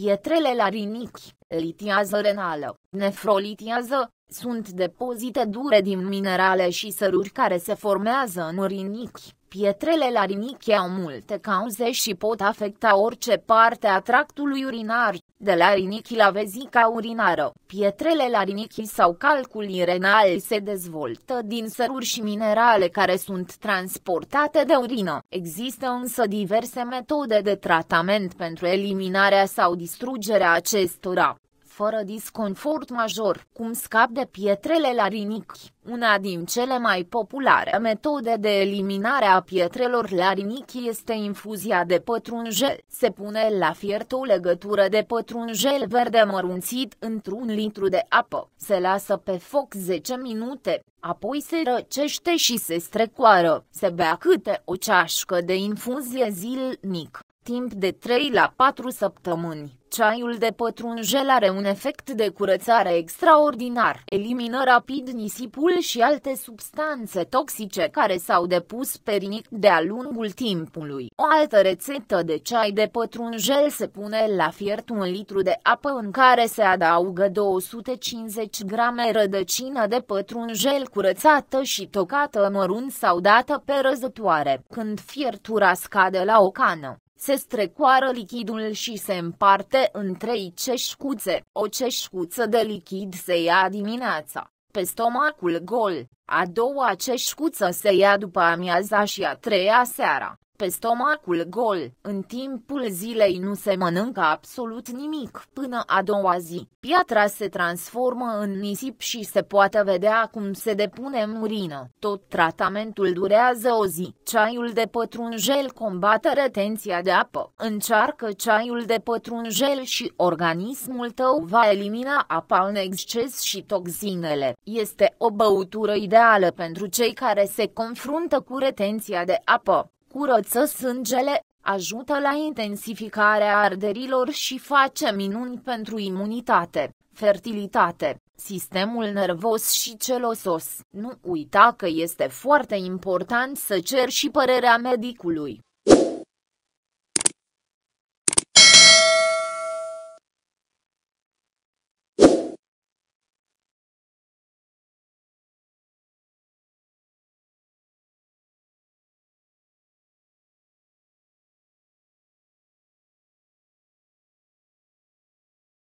Pietrele la rinichi, litiază renală, nefrolitiază, sunt depozite dure din minerale și săruri care se formează în rinichi. Pietrele la rinichi au multe cauze și pot afecta orice parte a tractului urinar, de la rinichi la vezica urinară. Pietrele la rinichi sau calculi renali se dezvoltă din săruri și minerale care sunt transportate de urină. Există însă diverse metode de tratament pentru eliminarea sau distrugerea acestora fără disconfort major, cum scap de pietrele la rinichi. Una din cele mai populare metode de eliminare a pietrelor la rinichi este infuzia de pătrunjel. Se pune la fiert o legătură de pătrunjel verde mărunțit într-un litru de apă. Se lasă pe foc 10 minute, apoi se răcește și se strecoară. Se bea câte o ceașcă de infuzie zilnic timp de 3 la 4 săptămâni. Ceaiul de pătrunjel are un efect de curățare extraordinar. Elimină rapid nisipul și alte substanțe toxice care s-au depus perinic de-a lungul timpului. O altă rețetă de ceai de pătrunjel se pune la fiert un litru de apă în care se adaugă 250 grame rădăcină de pătrunjel curățată și tocată mărunt sau dată pe răzătoare. Când fiertura scade la o cană, se strecoară lichidul și se împarte în trei ceșcuțe. O ceșcuță de lichid se ia dimineața, pe stomacul gol, a doua ceșcuță se ia după amiaza și a treia seara pe stomacul gol, în timpul zilei nu se mănâncă absolut nimic. Până a doua zi, piatra se transformă în nisip și se poate vedea cum se depune în urină. Tot tratamentul durează o zi. Ceaiul de pătrunjel combate retenția de apă. Încearcă ceaiul de pătrunjel și organismul tău va elimina apa în exces și toxinele. Este o băutură ideală pentru cei care se confruntă cu retenția de apă curăță sângele, ajută la intensificarea arderilor și face minuni pentru imunitate, fertilitate, sistemul nervos și celosos. Nu uita că este foarte important să ceri și părerea medicului.